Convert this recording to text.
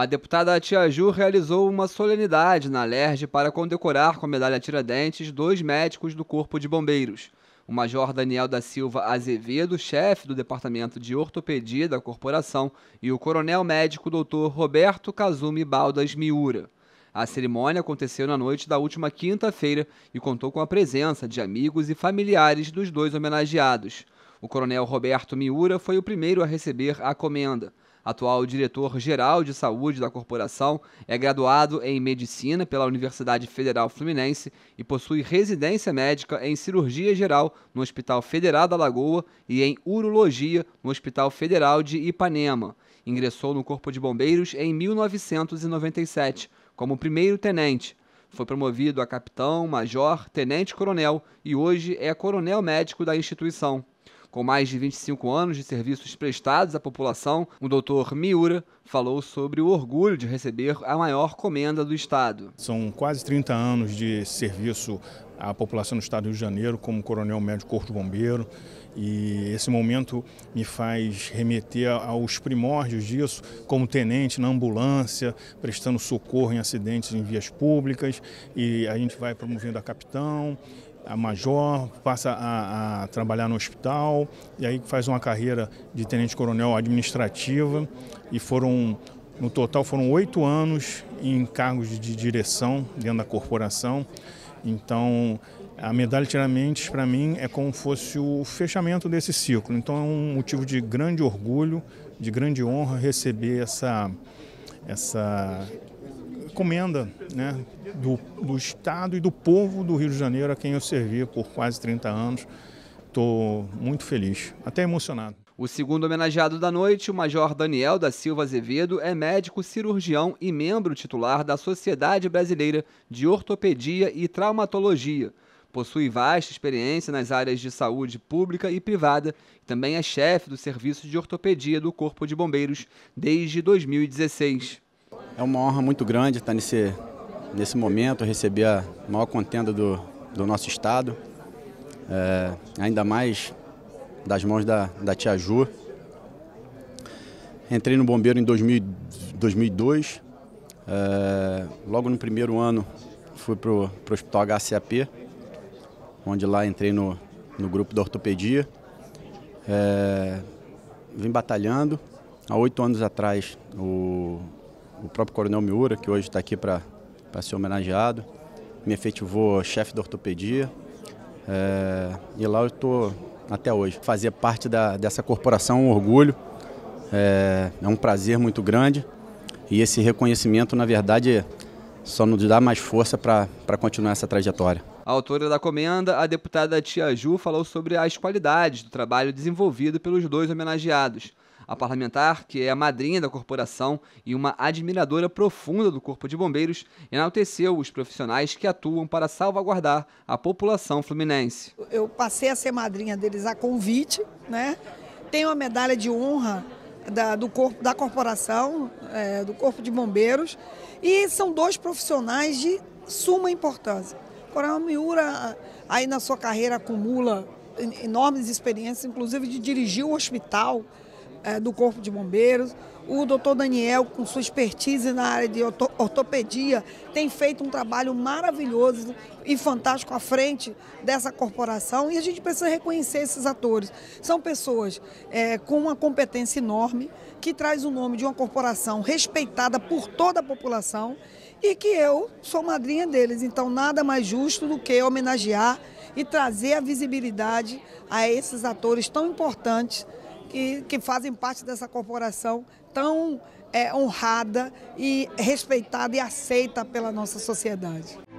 A deputada Tia Ju realizou uma solenidade na LERJ para condecorar com a medalha Tiradentes dois médicos do Corpo de Bombeiros. O Major Daniel da Silva Azevedo, chefe do Departamento de Ortopedia da corporação, e o Coronel Médico Dr. Roberto Kazumi Baldas Miura. A cerimônia aconteceu na noite da última quinta-feira e contou com a presença de amigos e familiares dos dois homenageados. O coronel Roberto Miura foi o primeiro a receber a comenda. Atual diretor-geral de saúde da corporação, é graduado em medicina pela Universidade Federal Fluminense e possui residência médica em cirurgia geral no Hospital Federal da Lagoa e em urologia no Hospital Federal de Ipanema. Ingressou no Corpo de Bombeiros em 1997 como primeiro tenente. Foi promovido a capitão, major, tenente-coronel e hoje é coronel médico da instituição. Com mais de 25 anos de serviços prestados à população, o doutor Miura falou sobre o orgulho de receber a maior comenda do Estado. São quase 30 anos de serviço à população do Estado do Rio de Janeiro como coronel Médio corpo bombeiro e esse momento me faz remeter aos primórdios disso, como tenente na ambulância, prestando socorro em acidentes em vias públicas e a gente vai promovendo a capitão a major, passa a, a, trabalhar no hospital e aí faz uma carreira de tenente-coronel administrativa e foram, no total, foram oito anos em cargos de direção dentro da corporação. Então, a medalha Tiramentes, para mim, é como fosse o fechamento desse ciclo. Então, é um motivo de grande orgulho, de grande honra receber essa, essa comenda né, do, do Estado e do povo do Rio de Janeiro, a quem eu servi por quase 30 anos. Estou muito feliz, até emocionado. O segundo homenageado da noite, o Major Daniel da Silva Azevedo, é médico cirurgião e membro titular da Sociedade Brasileira de Ortopedia e Traumatologia. Possui vasta experiência nas áreas de saúde pública e privada e também é chefe do Serviço de Ortopedia do Corpo de Bombeiros desde 2016. É uma honra muito grande estar nesse Nesse momento, receber a maior contenda do, do nosso estado, é, ainda mais das mãos da, da tia Ju. Entrei no bombeiro em 2000, 2002, é, logo no primeiro ano fui para o hospital HCAP, onde lá entrei no, no grupo da ortopedia. É, vim batalhando. Há oito anos atrás, o, o próprio Coronel Miura, que hoje está aqui para para ser homenageado. Me efetivou chefe da ortopedia é, e lá eu estou até hoje. Fazer parte da, dessa corporação um orgulho, é, é um prazer muito grande e esse reconhecimento, na verdade, só nos dá mais força para continuar essa trajetória. A autora da comenda, a deputada Tia Ju, falou sobre as qualidades do trabalho desenvolvido pelos dois homenageados. A parlamentar, que é a madrinha da corporação e uma admiradora profunda do Corpo de Bombeiros, enalteceu os profissionais que atuam para salvaguardar a população fluminense. Eu passei a ser madrinha deles a convite, né? Tenho a medalha de honra da, do corpo, da corporação, é, do Corpo de Bombeiros, e são dois profissionais de suma importância. O Coronel Miura, aí na sua carreira, acumula enormes experiências, inclusive de dirigir o hospital é, do Corpo de Bombeiros. O doutor Daniel, com sua expertise na área de ortopedia, tem feito um trabalho maravilhoso e fantástico à frente dessa corporação e a gente precisa reconhecer esses atores. São pessoas é, com uma competência enorme, que traz o nome de uma corporação respeitada por toda a população e que eu sou madrinha deles. Então, nada mais justo do que homenagear e trazer a visibilidade a esses atores tão importantes que, que fazem parte dessa corporação tão é, honrada e respeitada e aceita pela nossa sociedade.